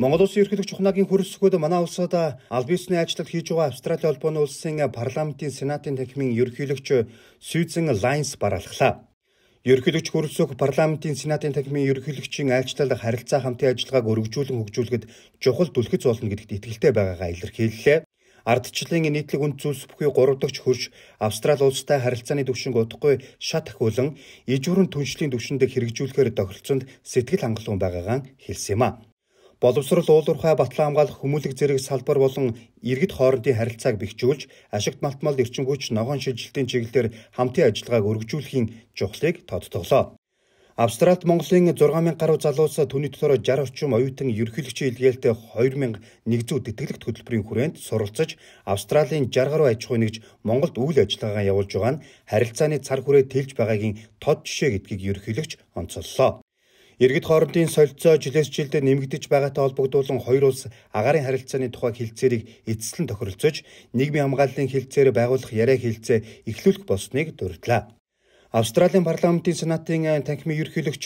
Монгол Улсын ерөнхийлөгч Ухнагийн хөрөлсгөөд манай улсад аль бисний ажиллал хийж байгаа Австрали холбооны улсын парламентын сенатын танхимын ерөнхийлөгч Сьюзен Лайнс баралглаа. Ерөнхийлөгч хөрөлсөх парламентын сенатын танхимын ерөнхийлөгчийн айлчлал харилцаа хамтын ажиллагааг өргөжүүлэн хөгжүүлэхэд чухал түлхэц болно гэдэгт итгэлтэй байгаагаа илэрхийллээ. Ардчлалын нийтлэг үндсүүлс бүхий 3 дахь хөрш Австрали улстай харилцааны төвшинг удахгүй шат ахиулан ижвэрэн түншлийн төвшөндөө хэрэгжүүлэхээр тохиролцонд сэтгэл хангалуун байгаагаа хэлсэн юм а боловсрол уулуурхай батлан хамгаалах хүмүүлэг зэрэг салбар болон иргэд хоорондын харилцааг бэхжүүлж ашигт малтмал эрчим хүч ногоон шилжилтийн чиглэлээр хамтын ажиллагааг өргөжүүлэхийн чухлыг тодтоглоо. Австралид Монголын 6000 гаруй залуус түүний дотор 60 орчим оюутан ерөнхийлөгчийн илгээлтэй 2100 тэтгэлэгт хөтөлбөрийн хүрээнд суралцж Австралийн 60 гаруй аж ахуй нэгж Монголд үйл ажиллагаагаа явуулж байгаа нь харилцааны цар хүрээ тэлж байгаагийн тод жишээ гэдгийг ерөнхийлөгч онцоллоо. Иргэд хоорондын солилцоо жилээс жилдээ нэмэгдэж байгаатай холбогдуулан хоёр улс агарын харилцааны тухай хилцээрийг эцэслэн тохиролцож, нийгмийн хамгааллын хилцээр байгуулах яриа хилцээ эхлүүлэх болсныг дурдлаа. Австралийн парламентын сенатын танхимын ерөнхийлөгч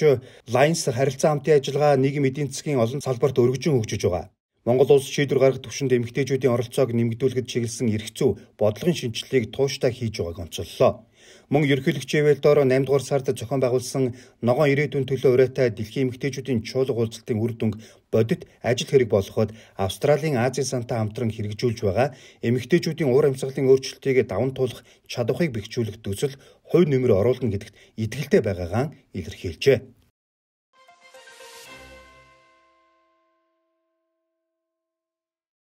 Лайнс харилцаа хамтын ажиллагаа нийгэм эдийн засгийн олон салбарт өргөжин хөгжиж байгаа. Монгол улс шийдвэр гаргах төвшөнд эмэгтэйчүүдийн оролцоог нэмэгдүүлэхэд чиглэсэн эрхцүү бодлогын шинжилгээг тууштай хийж байгааг онцоллоо. Мөн ерөнхийлөгч Эвэлдоро 8 дугаар сард зохион байгуулсан ногоон ирээдүйн төлөө урайтай дэлхийн эмэгтэйчүүдийн чуулга уулзалтын үр дүнг бодит ажил хэрэг болгоход Австралийн Азийн сантай хамтран хэрэгжүүлж байгаа эмэгтэйчүүдийн уур амьсгалын өөрчлөлтийг даван туулах чадварыг бэхжүүлэх төсөл хувь нэмэр оруулна гэдэгт итгэлтэй байгаагаа илэрхийлжээ.